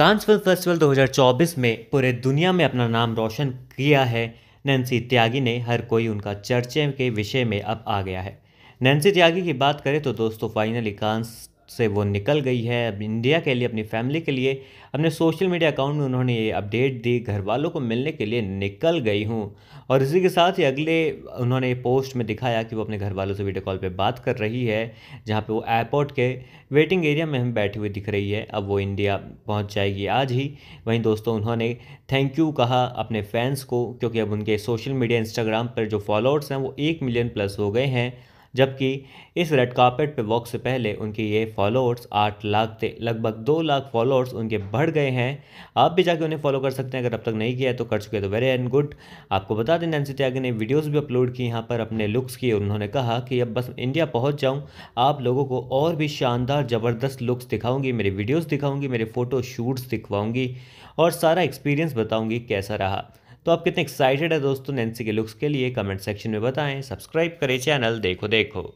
Cannes film festival 2024 में पूरे दुनिया में अपना नाम रोशन किया है नैन्सी त्यागी ने हर कोई उनका चर्चे के विषय में अब आ गया है नैन्सी त्यागी की बात करें तो दोस्तों फाइनली कांस से वो निकल गई है अब इंडिया के लिए अपनी फैमिली के लिए अपने सोशल मीडिया अकाउंट में उन्होंने ये अपडेट दी घर वालों को मिलने के लिए निकल गई हूँ और इसी के साथ ही अगले उन्होंने पोस्ट में दिखाया कि वो अपने घर वालों से वीडियो कॉल पे बात कर रही है जहाँ पे वो एयरपोर्ट के वेटिंग एरिया में हम बैठी हुई दिख रही है अब वो इंडिया पहुँच जाएगी आज ही वहीं दोस्तों उन्होंने थैंक यू कहा अपने फैंस को क्योंकि अब उनके सोशल मीडिया इंस्टाग्राम पर जो फॉलोअर्स हैं वो एक मिलियन प्लस हो गए हैं जबकि इस रेड कार्पेट पे वॉक से पहले उनके ये फॉलोअर्स आठ लाख थे लगभग दो लाख फॉलोअर्स उनके बढ़ गए हैं आप भी जाके उन्हें फॉलो कर सकते हैं अगर अब तक नहीं किया तो कर चुके तो वेरी एंड गुड आपको बता दें नैन्सी त्यागी ने वीडियोज़ भी अपलोड की यहाँ पर अपने लुक्स की उन्होंने कहा कि अब बस इंडिया पहुँच जाऊँ आप लोगों को और भी शानदार ज़बरदस्त लुक्स दिखाऊँगी मेरी वीडियोज़ दिखाऊँगी मेरे फ़ोटो शूट्स दिखवाऊँगी और सारा एक्सपीरियंस बताऊँगी कैसा रहा तो आप कितने एक्साइटेड है दोस्तों नैन्सी के लुक्स के लिए कमेंट सेक्शन में बताएं सब्सक्राइब करें चैनल देखो देखो